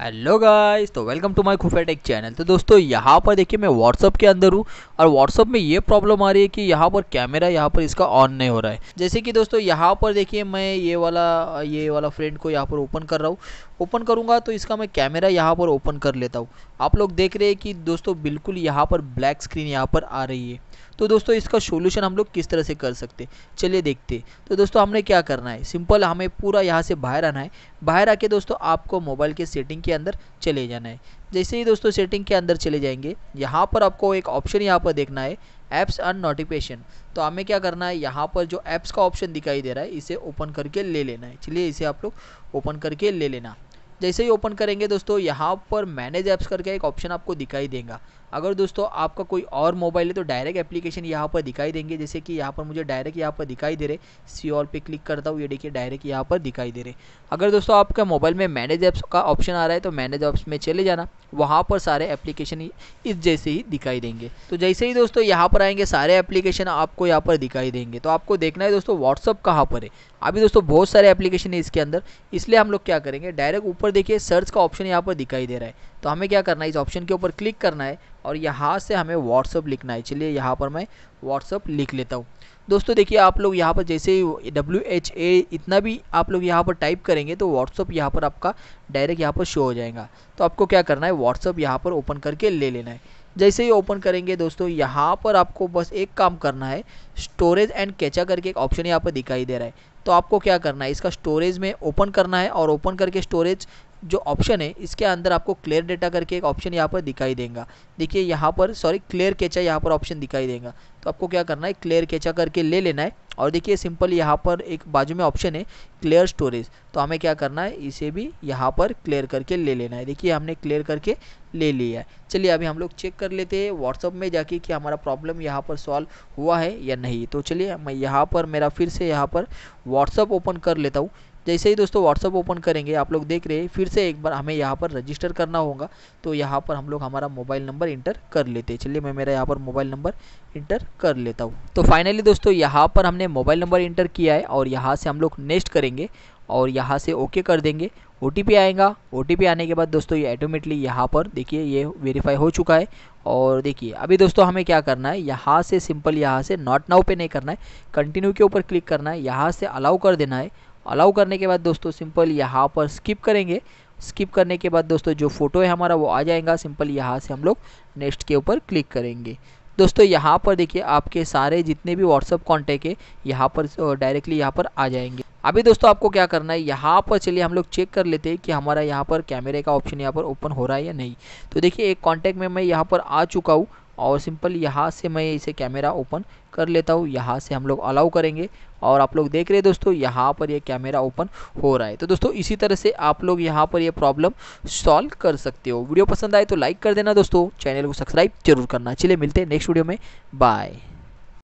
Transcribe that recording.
hello guys तो welcome to my खुफे tech channel तो दोस्तों यहाँ पर देखिए मैं व्हाट्सअप के अंदर हूँ और व्हाट्सअप में ये प्रॉब्लम आ रही है कि यहाँ पर कैमरा यहाँ पर इसका ऑन नहीं हो रहा है जैसे कि दोस्तों यहाँ पर देखिए मैं ये वाला ये वाला फ्रेंड को यहाँ पर ओपन कर रहा हूँ ओपन करूँगा तो इसका मैं कैमरा यहाँ पर ओपन कर लेता हूँ आप लोग देख रहे हैं कि दोस्तों बिल्कुल यहाँ पर ब्लैक स्क्रीन यहाँ पर आ रही है तो दोस्तों इसका सोल्यूशन हम लोग किस तरह से कर सकते चलिए देखते तो दोस्तों हमने क्या करना है सिंपल हमें पूरा यहाँ से बाहर आना है बाहर आके दोस्तों आपको मोबाइल के सेटिंग के अंदर चले जाना है जैसे ही दोस्तों सेटिंग के अंदर चले जाएंगे यहाँ पर आपको एक ऑप्शन यहाँ पर देखना है ऐप्स एंड नोटिफिकेशन तो हमें क्या करना है यहाँ पर जो ऐप्स का ऑप्शन दिखाई दे रहा है इसे ओपन करके ले लेना है चलिए इसे आप लोग ओपन करके ले लेना जैसे ही ओपन करेंगे दोस्तों यहाँ पर मैनेज ऐप्स करके एक ऑप्शन आपको दिखाई देगा अगर दोस्तों आपका कोई और मोबाइल है तो डायरेक्ट एप्लीकेशन यहाँ पर दिखाई देंगे जैसे कि यहाँ पर मुझे डायरेक्ट यहाँ पर दिखाई दे रहे सी ऑल पे क्लिक करता हूँ ये देखिए डायरेक्ट यहाँ पर दिखाई दे रहे अगर दोस्तों आपके मोबाइल में मैनेज ऐप्स का ऑप्शन आ रहा है तो मैनेज ऐप्स में चले जाना वहाँ पर सारे एप्लीकेशन इस जैसे ही दिखाई देंगे तो जैसे ही दोस्तों यहाँ पर आएंगे सारे एप्लीकेशन आपको यहाँ पर दिखाई देंगे तो आपको देखना है दोस्तों व्हाट्सअप कहाँ पर है अभी दोस्तों बहुत सारे एप्लीकेशन है इसके अंदर इसलिए हम लोग क्या करेंगे डायरेक्ट ऊपर ऊपर देखिए सर्च का ऑप्शन यहाँ पर दिखाई दे रहा है तो हमें क्या करना है इस ऑप्शन के ऊपर क्लिक करना है और यहाँ से हमें व्हाट्सअप लिखना है चलिए यहाँ पर मैं व्हाट्सअप लिख लेता हूँ दोस्तों देखिए आप लोग यहाँ पर जैसे ही डब्ल्यू एच ए इतना भी आप लोग यहाँ पर टाइप करेंगे तो व्हाट्सअप यहाँ पर आपका डायरेक्ट यहाँ पर शो हो जाएगा तो आपको क्या करना है व्हाट्सअप यहाँ पर ओपन करके ले लेना है जैसे ही ओपन करेंगे दोस्तों यहाँ पर आपको बस एक काम करना है स्टोरेज एंड कैचा करके एक ऑप्शन यहाँ पर दिखाई दे रहा है तो आपको क्या करना है इसका स्टोरेज में ओपन करना है और ओपन करके स्टोरेज जो ऑप्शन है इसके अंदर आपको क्लियर डेटा करके एक ऑप्शन यहाँ पर दिखाई देगा देखिए यहाँ पर सॉरी क्लियर कैचा यहाँ पर ऑप्शन दिखाई देगा तो आपको क्या करना है क्लियर कैचा करके ले लेना है और देखिए सिंपल यहाँ पर एक बाजू में ऑप्शन है क्लियर स्टोरेज तो हमें क्या करना है इसे भी यहाँ पर क्लियर करके ले लेना है देखिए हमने क्लियर करके ले लिया है चलिए अभी हम लोग चेक कर लेते हैं व्हाट्सअप में जाके कि हमारा प्रॉब्लम यहाँ पर सॉल्व हुआ है या नहीं तो चलिए मैं यहाँ पर मेरा फिर से यहाँ पर व्हाट्सअप ओपन कर लेता हूँ जैसे ही दोस्तों व्हाट्सअप ओपन करेंगे आप लोग देख रहे हैं फिर से एक बार हमें यहाँ पर रजिस्टर करना होगा तो यहाँ पर हम लोग हमारा मोबाइल नंबर इंटर कर लेते हैं चलिए मैं मेरा यहाँ पर मोबाइल नंबर इंटर कर लेता हूँ तो फाइनली दोस्तों यहाँ पर हमने मोबाइल नंबर इंटर किया है और यहाँ से हम लोग नेक्स्ट करेंगे और यहाँ से ओके कर देंगे ओ आएगा ओ आने के बाद दोस्तों ये ऑटोमेटिकली यहाँ पर देखिए ये वेरीफाई हो चुका है और देखिए अभी दोस्तों हमें क्या करना है यहाँ से सिंपल यहाँ से नॉट नाउ पे नहीं करना है कंटिन्यू के ऊपर क्लिक करना है यहाँ से अलाउ कर देना है अलाउ करने के बाद दोस्तों सिंपल यहाँ पर स्किप करेंगे स्किप करने के बाद दोस्तों जो फोटो है हमारा वो आ जाएगा सिंपल यहाँ से हम लोग नेक्स्ट के ऊपर क्लिक करेंगे दोस्तों यहाँ पर देखिए आपके सारे जितने भी व्हाट्सअप कॉन्टैक्ट है यहाँ पर डायरेक्टली यहाँ पर आ जाएंगे अभी दोस्तों आपको क्या करना है यहाँ पर चलिए हम लोग चेक कर लेते हैं कि हमारा यहाँ पर कैमरे का ऑप्शन यहाँ पर ओपन हो रहा है या नहीं तो देखिए एक कॉन्टैक्ट में मैं यहाँ पर आ चुका हूँ और सिंपल यहाँ से मैं इसे कैमरा ओपन कर लेता हूँ यहाँ से हम लोग अलाउ करेंगे और आप लोग देख रहे हैं दोस्तों यहाँ पर ये कैमरा ओपन हो रहा है तो दोस्तों इसी तरह से आप लोग यहाँ पर ये प्रॉब्लम सॉल्व कर सकते हो वीडियो पसंद आए तो लाइक कर देना दोस्तों चैनल को सब्सक्राइब जरूर करना चलिए मिलते हैं नेक्स्ट वीडियो में बाय